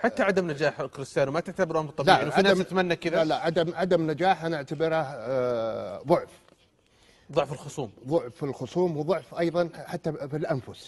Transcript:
حتى عدم نجاح كريستيانو ما تعتبره امر طبيعي لا في ناس تتمنى كذا لا, لا عدم عدم نجاح انا اعتبره آه، ضعف ضعف الخصوم ضعف الخصوم وضعف ايضا حتى في الانفس